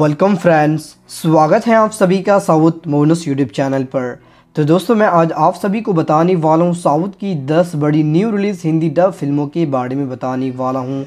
welcome friends स्वागत है आप सभी का साउथ मोनस यूट्यूब चैनल पर तो दोस्तों मैं आज आप सभी को बताने वाला हूँ साउथ की 10 बड़ी न्यू रिलीज़ हिंदी डब फिल्मों के बारे में बताने वाला हूँ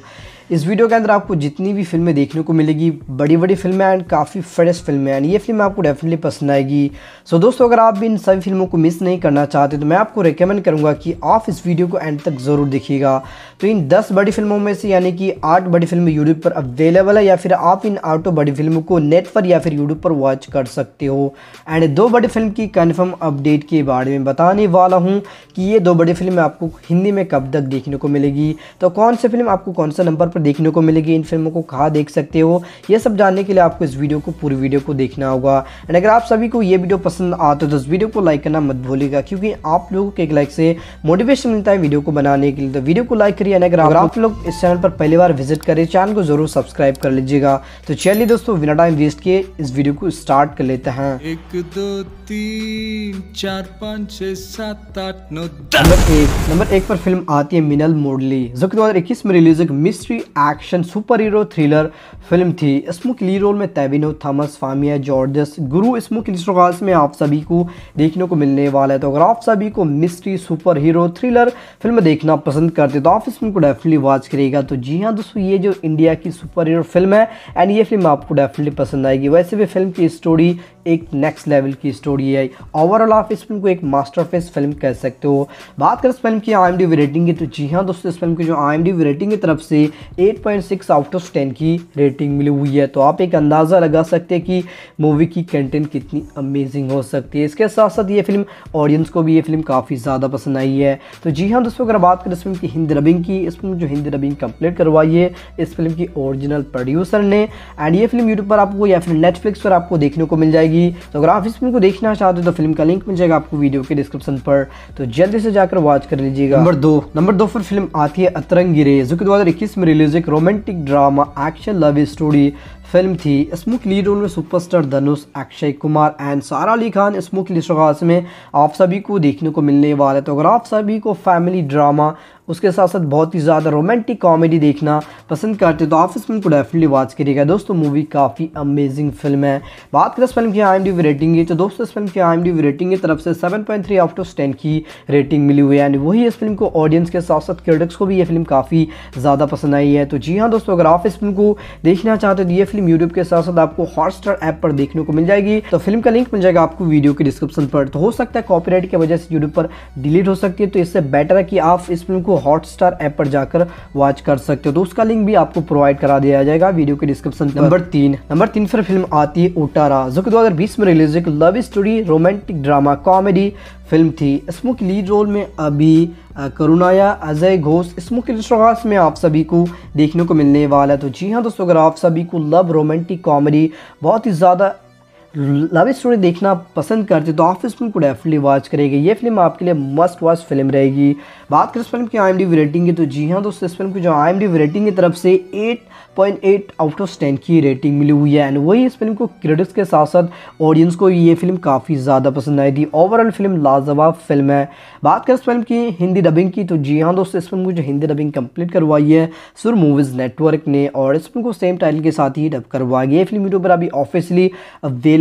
इस वीडियो के अंदर आपको जितनी भी फिल्में देखने को मिलेगी बड़ी बड़ी फिल्में एंड काफ़ी फ्रेश फिल्में एंड ये फिल्म आपको डेफिनेटली पसंद आएगी सो so, दोस्तों अगर आप भी इन सभी फिल्मों को मिस नहीं करना चाहते तो मैं आपको रिकमेंड करूँगा कि आप इस वीडियो को एंड तक ज़रूर देखिएगा तो इन दस बड़ी फिल्मों में से यानी कि आठ बड़ी फिल्में यूट्यूब पर अवेलेबल है या फिर आप इन आठों बड़ी फिल्मों को नेट पर या फिर यूट्यूब पर वॉच कर सकते हो एंड दो बड़ी फिल्म की कन्फर्म अपडेट के बारे में बताने वाला हूँ कि ये दो बड़ी फिल्में आपको हिंदी में कब तक देखने को मिलेगी तो कौन सी फिल्म आपको कौन सा नंबर पर पर देखने को मिलेगी इन फिल्मों को कहाँ देख सकते हो ये सब जानने के लिए आपको इस वीडियो को पूरी वीडियो को देखना होगा एंड अगर आप सभी को ये वीडियो पसंद आ तो इस वीडियो को लाइक करना मत भूलेगा क्योंकि आप लोगों के एक लाइक से मोटिवेशन मिलता है वीडियो को बनाने के लिए तो वीडियो को लाइक करिए अगर आप लोग इस चैनल पर पहली बार विजिट करें चैनल को जरूर सब्सक्राइब कर लीजिएगा तो चलिए दोस्तों बिना टाइम वेस्ट किए इस वीडियो को स्टार्ट कर लेते हैं एक दो तीन चार पाँच छः सात आठ नौ नंबर एक नंबर एक पर फिल्म आती है मिनल मोडली जो कि दो हज़ार इक्कीस में रिलीज एक mystery action super hero thriller film थी इसमें लीड रोल में तेविनो थॉमस फामिया जॉर्जस गुरु इसमें लिस्टोगाल्स में आप सभी को देखने को मिलने वाला है तो अगर आप सभी को mystery super hero thriller film देखना पसंद करते तो आप इस फिल्म को डेफिनेटली वॉच करिएगा तो जी हाँ दोस्तों ये जो इंडिया की सुपर हीरो फिल्म है एंड ये फिल्म आपको डेफिनेटली पसंद आएगी वैसे भी फिल्म की स्टोरी एक नेक्स्ट लेवल की स्टोरी है ओवरऑल आप इस फिल्म को एक मास्टरफेस फिल्म कह सकते हो बात करें इस फिल्म की आई एम डी रेटिंग की तो जी हाँ दोस्तों इस फिल्म की जो आई एम डी रेटिंग की तरफ से 8.6 आउट ऑफ टेन की रेटिंग मिली हुई है तो आप एक अंदाज़ा लगा सकते हैं कि मूवी की कंटेंट कितनी अमेजिंग हो सकती है इसके साथ साथ ये फिल्म ऑडियंस को भी ये फिल्म काफ़ी ज़्यादा पसंद आई है तो जी हाँ दोस्तों अगर बात करें इस फिल्म की हिंदी रबिंग की इस फिल्म जो हिंदी रबिंग कंप्लीट करवाई है इस फिल्म की ओरिजिनल प्रोड्यूसर ने एंड ये फिल्म यूट्यूब पर आपको या फिर नेटफ्लिक्स पर आपको देखने को मिल जाएगी जाएगी तो अगर आप इस फिल्म को देखना चाहते हो तो फिल्म का लिंक मिल जाएगा आपको वीडियो के डिस्क्रिप्शन पर तो जल्दी से जाकर वॉच कर लीजिएगा नंबर दो नंबर दो पर फिल्म आती है अतरंगी रे जो कि दो में रिलीज एक romantic drama action love story film थी स्मूक लीड रोल में सुपरस्टार धनुष अक्षय कुमार एंड सारा अली खान स्मूक लिशगास में आप सभी को देखने को मिलने वाला है तो अगर आप सभी को फैमिली ड्रामा उसके साथ साथ बहुत ही ज़्यादा रोमांटिक कॉमेडी देखना पसंद करते हैं तो आप इस फिल्म को डेफिनेटली वॉच करिएगा दोस्तों मूवी काफ़ी अमेजिंग फिल्म है बात करें इस फिल्म की आई एम रेटिंग की तो दोस्तों इस फिल्म की आई एम रेटिंग की तरफ से 7.3 point three out of ten की रेटिंग मिली हुई है एंड वही इस फिल्म को ऑडियंस के साथ साथ क्रिटिक्स को भी ये फिल्म काफ़ी ज़्यादा पसंद आई है तो जी हाँ दोस्तों अगर आप इस फिल्म को देखना चाहते हो तो ये फिल्म फिल्म यूट्यूब के साथ साथ आपको हॉटस्टार ऐप पर देखने को मिल जाएगी तो फिल्म का लिंक मिल जाएगा आपको वीडियो के डिस्क्रिप्शन पर तो हो सकता है कॉपीराइट की वजह से यूट्यूब पर डिलीट हो सकती है तो इससे बेटर है कि आप इस फिल्म को हॉटस्टार ऐप पर जाकर वॉच कर सकते हो तो उसका लिंक भी आपको प्रोवाइड करा दिया जाएगा वीडियो के डिस्क्रिप्शन नंबर तीन नंबर तीन फिर फिल्म आती है ओटारा जो कि दो में रिलीज एक love story romantic drama comedy film थी इसमो के लीड रोल में अभी करुणाया अजय घोष इसमो के रिश्वास में आप सभी को देखने को मिलने वाला है तो जी हाँ दोस्तों अगर आप सभी को लव रोमांटिक कॉमेडी बहुत ही ज़्यादा लव स्टोरी देखना पसंद करते तो आप इस फिल्म को डेफिनेटली वॉच करेंगे ये फिल्म आपके लिए मस्ट वॉच फिल्म रहेगी बात करें इस फिल्म की आई एम रेटिंग की तो जी हाँ दोस्तों इस फिल्म की जो आई एम रेटिंग की तरफ से eight point eight out of ten की रेटिंग मिली हुई है एंड वही इस फिल्म को क्रेडिट्स के साथ साथ ऑडियंस को ये फिल्म काफ़ी ज़्यादा पसंद आई थी ओवरऑल फिल्म लाजवाब फिल्म है बात करें इस फिल्म की हिंदी डबिंग की तो जी हाँ दोस्तों इस फिल्म को जो हिंदी डबिंग कंप्लीट करवाई है सुर मूवीज़ नेटवर्क ने और इस फिल्म को सेम टाइटल के साथ ही डब करवाई ये फिल्म यूट्यूब पर अभी ऑफिसली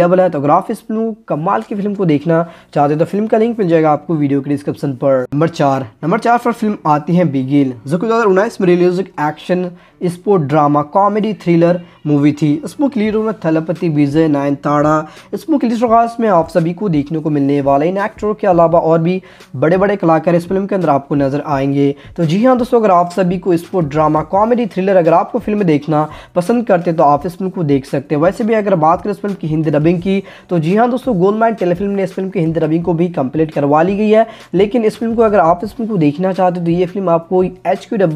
अवेलेबल है तो अगर आप इस फिल्म कमाल की फिल्म को देखना चाहते हो तो फिल्म का लिंक मिल जाएगा आपको वीडियो के डिस्क्रिप्शन पर नंबर चार नंबर चार पर फिल्म आती है बिगिल जो कि दो हज़ार उन्नीस में release action sport drama comedy thriller movie थी इस इसमें लीडर में थलपति विजय नायन ताड़ा इसमें क्लीस में आप सभी को देखने को मिलने वाला इन एक्टरों के अलावा और भी बड़े बड़े कलाकार इस फिल्म के अंदर आपको नजर आएंगे तो जी हाँ दोस्तों अगर आप सभी को स्पोर्ट ड्रामा कॉमेडी थ्रिलर अगर आपको फिल्म देखना पसंद करते तो आप इस फिल्म को देख सकते हैं वैसे भी अगर बात करें इस फिल्म की हिंदी डबिंग डबिंग की तो जी हाँ दोस्तों गोल टेलीफिल्म ने इस फिल्म की हिंदी डबिंग को भी कंप्लीट करवा ली गई है लेकिन इस फिल्म को अगर आप इस फिल्म को देखना चाहते हो तो ये फिल्म आपको एच क्यू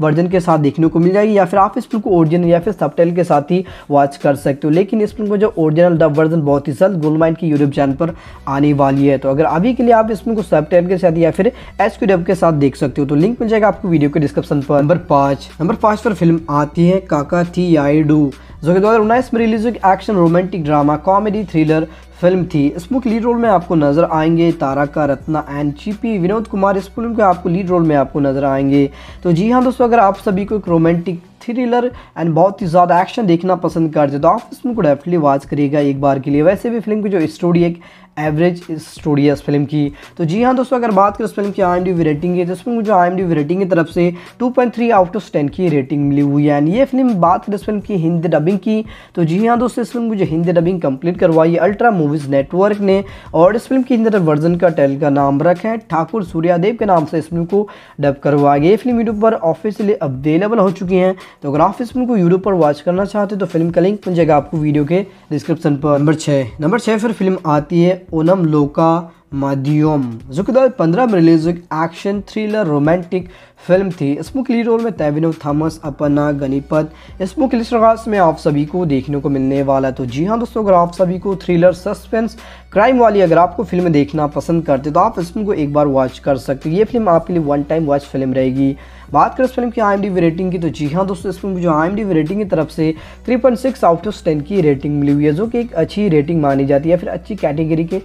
वर्जन के साथ देखने को मिल जाएगी या फिर आप इस फिल्म को ओरिजिनल या फिर सब के साथ ही वॉच कर सकते हो लेकिन इस फिल्म को जो ओरिजिनल डब वर्जन बहुत ही जल्द गोल्ड माइन की यूट्यूब चैनल पर आने वाली है तो अगर अभी के लिए आप इस फिल्म को सब के साथ या फिर एस डब के साथ देख सकते हो तो लिंक मिल जाएगा आपको वीडियो के डिस्क्रिप्शन पर नंबर पाँच नंबर पाँच पर फिल्म आती है काका थी आई डू जो कि दो में रिलीज हुई action romantic drama comedy thriller film थी इसमें लीड रोल में आपको नज़र आएंगे का रत्ना एंड चीपी विनोद कुमार इस फिल्म के आपको लीड रोल में आपको नज़र आएंगे तो जी हाँ दोस्तों अगर आप सभी को एक रोमांटिक थ्रिलर एंड बहुत ही ज़्यादा एक्शन देखना पसंद करते तो आप इस फिल्म को डेफिनेटली वॉच करिएगा एक बार के लिए वैसे भी फिल्म की जो स्टोरी एक एवरेज स्टोरी है इस फिल्म की तो जी हाँ दोस्तों अगर बात करें उस फिल्म की आई एम डी रेटिंग की जिसमें तो मुझे आई एम डी रेटिंग की तरफ से 2.3 point three out of ten की रेटिंग मिली हुई है एंड ये फिल्म बात करें इस फिल्म की हिंदी डबिंग की तो जी हाँ दोस्तों इस फिल्म मुझे हिंदी डबिंग कंप्लीट करवाई है अल्ट्रा मूवीज़ नेटवर्क ने और इस फिल्म की हिंदी वर्जन का टेल का नाम रखा है ठाकुर सूर्यादेव के नाम से इस फिल्म को डब करवाया गया ये फिल्म यूट्यूब पर ऑफिशियली अवेलेबल हो चुकी है तो अगर आप इस फिल्म को यूट्यूब पर वॉच करना चाहते हो तो फिल्म का लिंक मिल जाएगा आपको वीडियो के डिस्क्रिप्शन पर नंबर छः नंबर छः फिर फिल्म आती है ओनम लोका माध्यम जो कि पंद्रह में रिलीज हुई एक्शन थ्रिलर रोमांटिक फिल्म थी इस मुख्य लीड रोल में तैविनो थॉमस अपना गणिपत इस मुख्य लिस्ट में आप सभी को देखने को मिलने वाला तो जी हाँ दोस्तों अगर आप सभी को थ्रिलर सस्पेंस क्राइम वाली अगर आपको फिल्म देखना पसंद करते तो आप इस फिल्म को एक बार वॉच कर सकते ये फिल्म आपके लिए वन टाइम वॉच फिल्म रहेगी बात करें इस फिल्म की आई रेटिंग की तो जी हाँ दोस्तों इस फिल्म को जो आई रेटिंग की तरफ से 3.6 आउट ऑफ टेन की रेटिंग मिली हुई है जो कि एक अच्छी रेटिंग मानी जाती है फिर अच्छी कैटेगरी के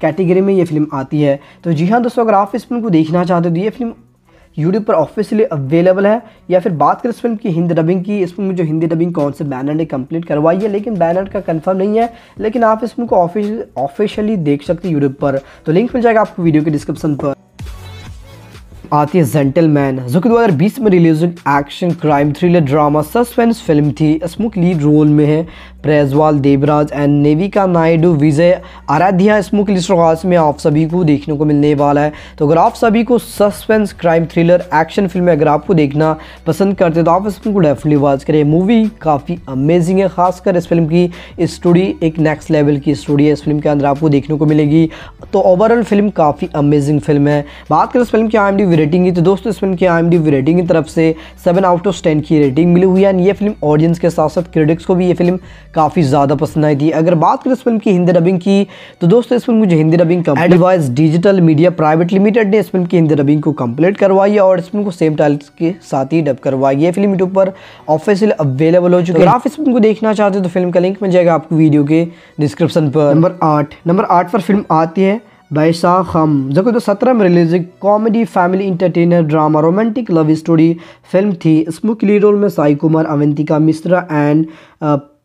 कैटेगरी में ये फिल्म आती है तो जी हाँ दोस्तों अगर आप इस फिल्म को देखना चाहते हो तो ये फिल्म यूट्यूब पर ऑफिशियली अवेलेबल है या फिर बात करें इस फिल्म की हिंदी डबिंग की इस फिल्म में जो हिंदी डबिंग कौन से बैनर ने कंप्लीट करवाई है लेकिन बैनर का कंफर्म नहीं है लेकिन आप इस फिल्म को ऑफिशियली देख सकते हैं यूट्यूब पर तो लिंक मिल जाएगा आपको वीडियो के डिस्क्रिप्शन पर आती है जेंटल मैन जो कि 2020 में रिलीज हुई action crime thriller drama suspense film थी स्मुक लीड रोल में है प्रेजवाल देवराज एंड नेविका नायडू विजय आराध्या स्मुक लिस्ट्रगास में आप सभी को देखने को मिलने वाला है तो अगर आप सभी को suspense crime thriller action film अगर आपको देखना पसंद करते तो आप इस फिल्म को डेफिनेटली वॉच करें मूवी काफ़ी अमेजिंग है खासकर इस फिल्म की स्टोरी एक नेक्स्ट लेवल की स्टोरी है इस फिल्म के अंदर आपको देखने को मिलेगी तो ओवरऑल फिल्म काफ़ी अमेजिंग फिल्म है बात करें इस फिल्म की आई रेटिंग की तो दोस्तों इस फिल्म की आई एम डी रेटिंग की तरफ से सेवन आउट ऑफ टेन की रेटिंग मिली हुई है एंड ये फिल्म ऑडियंस के साथ साथ क्रिटिक्स को भी ये फिल्म काफ़ी ज़्यादा पसंद आई थी अगर बात करें इस फिल्म की हिंदी डबिंग की तो दोस्तों इस फिल्म मुझे Hindi dubbing advice digital media private limited ने इस फिल्म की हिंदी डबिंग को कम्प्लीट करवाई और इस फिल्म को सेम टाइल्स के साथ ही डब करवाई ये फिल्म यूट्यूब पर ऑफिशियल अवेलेबल हो चुकी है अगर तो आप इस फिल्म को देखना चाहते हो तो फिल्म का लिंक मिल जाएगा आपको वीडियो के डिस्क्रिप्शन पर नंबर आठ नंबर आठ पर फिल्म आती है बैसाख हम जो सत्रह में release comedy family entertainer drama romantic love story film थी इसमें मुख्य लीड रोल में साई कुमार अवंतिका मिश्रा एंड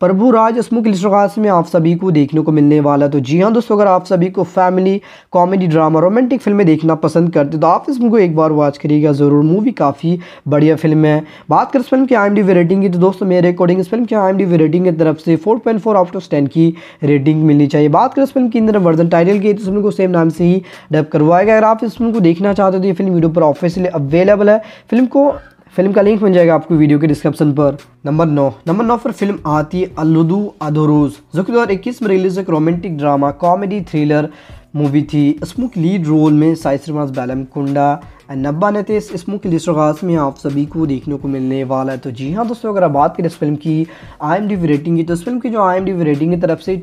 प्रभु राज स्मुक लिस्टोकाश में आप सभी को देखने को मिलने वाला तो जी हाँ दोस्तों अगर आप सभी को फैमिली कॉमेडी ड्रामा रोमांटिक फिल्में देखना पसंद करते तो आप इस मूवी को एक बार वॉच करिएगा ज़रूर मूवी काफ़ी बढ़िया फिल्म है बात करें इस फिल्म की आई रेटिंग की तो दोस्तों मेरे अकॉर्डिंग इस फिल्म की आई रेटिंग की तरफ से four point four out of ten की रेटिंग मिलनी चाहिए बात करें इस फिल्म की इंद्र वर्धन टाइटल की तो फिल्म को सेम नाम से ही डब करवाएगा अगर आप इस फिल्म को देखना चाहते हो तो ये फिल्म यूट्यूब पर ऑफिस अवेलेबल है फिल्म को फिल्म का लिंक मिल जाएगा आपको वीडियो के डिस्क्रिप्शन पर नंबर नौ नंबर नौ पर फिल्म आती है अलुदू अधोरोज जो कि दो हज़ार इक्कीस में रिलीज एक romantic drama comedy thriller movie थी इसमें लीड रोल में Sai Srinivas Bellamkonda and Nabha Natesh इस की लिस्ट में आप सभी को देखने को मिलने वाला है तो जी हाँ दोस्तों अगर आप बात करें इस फिल्म की I M D B rating की तो इस फिल्म की जो I M D B rating की तरफ से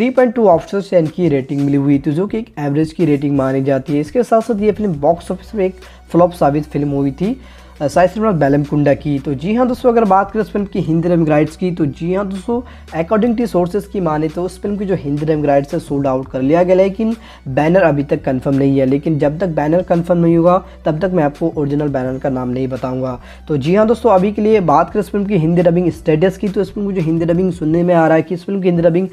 3.2 पॉइंट टू ऑफिसर से इनकी रेटिंग मिली हुई थी जो कि एक एवरेज की रेटिंग मानी जाती है इसके साथ साथ ये फिल्म बॉक्स ऑफिस में एक फ्लॉप साबित फिल्म हुई थी साइस फिल्म बैलमकुंडा की तो जी हाँ दोस्तों अगर बात करें उस फिल्म की हिंदी रेमिंग राइट्स की तो जी हाँ दोस्तों अकॉर्डिंग टू सोर्सेज की माने तो उस फिल्म की जो हिंदी रेमिंग राइट्स है सोल्ड आउट कर लिया गया लेकिन बैनर अभी तक कन्फर्म नहीं है लेकिन जब तक बैनर कन्फर्म नहीं होगा तब तक मैं आपको ओरिजिनल बैनर का नाम नहीं बताऊँगा तो जी हाँ दोस्तों अभी के लिए बात करें इस फिल्म की हिंदी डबिंग स्टेटस की तो इस फिल्म की जो हिंदी डबिंग सुनने में आ रहा है कि इस फिल्म की हिंदी डबिंग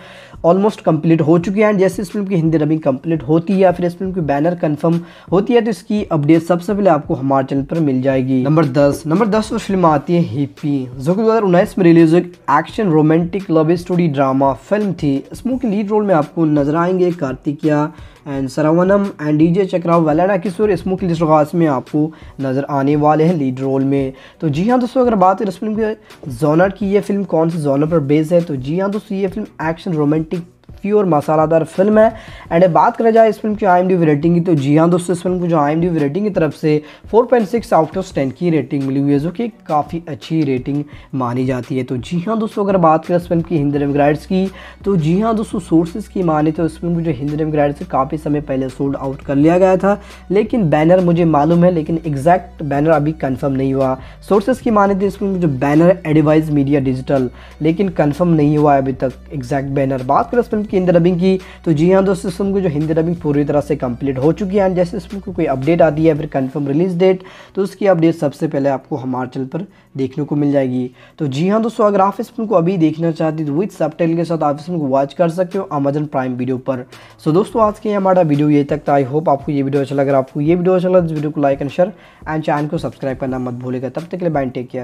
ऑलमोस्ट कम्प्लीट हो चुकी है एंड जैसे इस फिल्म की हिंदी डबिंग कम्प्लीट होती है या फिर इस फिल्म की बैनर कन्फर्म होती है तो इसकी अपडेट सबसे पहले आपको हमारे चैनल पर मिल जाएगी नंबर दस नंबर दस पर फिल्म आती है हिप्पी जो कि दो हज़ार उन्नीस में रिलीज एक action romantic love story drama film थी इसमें के लीड रोल में आपको नजर आएंगे Karthikeya and Saravanam and D J चक्राव वेलाना किशोर इसमो की लिस्ट में आपको नज़र आने वाले हैं लीड रोल में तो जी हाँ दोस्तों अगर बात करें इस फिल्म के जोनर की ये फिल्म कौन से जोनर पर बेस्ड है तो जी हाँ दोस्तों ये फिल्म एक्शन रोमांटिक की और मसालादार फिल्म है एंड बात करें जाए इस फिल्म की आई रेटिंग की तो जी हाँ दोस्तों इस फिल्म को जो आई रेटिंग की तरफ से 4.6 आउट ऑफ टेन की रेटिंग मिली हुई है जो कि काफ़ी अच्छी रेटिंग मानी जाती है तो जी हाँ दोस्तों अगर बात करें इस फिल्म की हिंदी रेमग्राइड्स की तो जी हाँ दोस्तों सोर्सेज की माने तो इस फिल्म को जो हिंदी रेमग्राइड्स से काफ़ी समय पहले सोल्ड आउट कर लिया गया था लेकिन बैनर मुझे मालूम है लेकिन एग्जैक्ट बैनर अभी कन्फर्म नहीं हुआ सोर्सेज की माने तो इस फिल्म जो बैनर एडवाइज मीडिया डिजिटल लेकिन कन्फर्म नहीं हुआ है अभी तक एग्जैक्ट बैनर बात करें इस फिल्म की हिंदी डबिंग की तो जी हाँ दोस्तों इस फिल्म की जो हिंदी डबिंग पूरी तरह से कंप्लीट हो चुकी है एंड जैसे इस फिल्म को कोई अपडेट आती है फिर कन्फर्म रिलीज डेट तो उसकी अपडेट सबसे पहले आपको हमारे चैनल पर देखने को मिल जाएगी तो जी हाँ दोस्तों अगर आप इस फिल्म को अभी देखना चाहते हैं तो विथ सब के साथ आप इस फिल्म को वॉच कर सकते हो अमेजन प्राइम वीडियो पर सो दोस्तों आज के हमारा वीडियो ये तक था आई होप आपको ये वीडियो अच्छा लगा आपको ये वीडियो अच्छा लगा तो इस वीडियो को like and share and channel को सब्सक्राइब करना मत भूलेगा तब तक के लिए बैंड टेक केयर